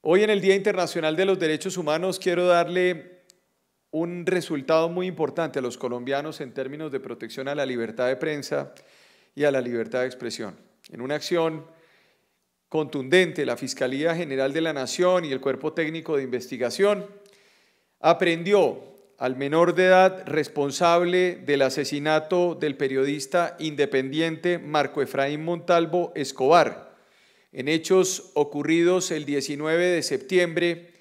Hoy en el Día Internacional de los Derechos Humanos quiero darle un resultado muy importante a los colombianos en términos de protección a la libertad de prensa y a la libertad de expresión. En una acción contundente, la Fiscalía General de la Nación y el Cuerpo Técnico de Investigación aprendió al menor de edad responsable del asesinato del periodista independiente Marco Efraín Montalvo Escobar en hechos ocurridos el 19 de septiembre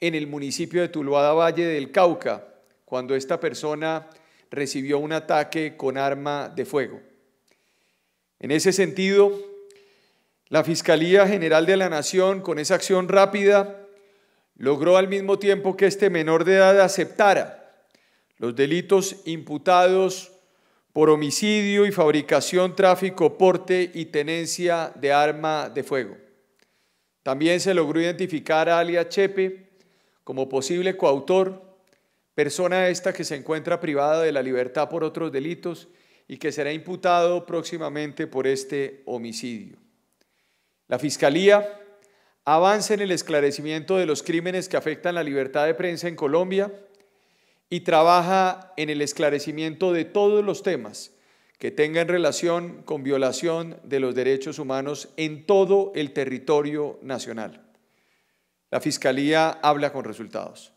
en el municipio de Tuluada Valle del Cauca, cuando esta persona recibió un ataque con arma de fuego. En ese sentido, la Fiscalía General de la Nación, con esa acción rápida, logró al mismo tiempo que este menor de edad aceptara los delitos imputados por homicidio y fabricación, tráfico, porte y tenencia de arma de fuego. También se logró identificar a Alia Chepe como posible coautor, persona esta que se encuentra privada de la libertad por otros delitos y que será imputado próximamente por este homicidio. La Fiscalía avanza en el esclarecimiento de los crímenes que afectan la libertad de prensa en Colombia y trabaja en el esclarecimiento de todos los temas que tengan relación con violación de los derechos humanos en todo el territorio nacional. La Fiscalía habla con resultados.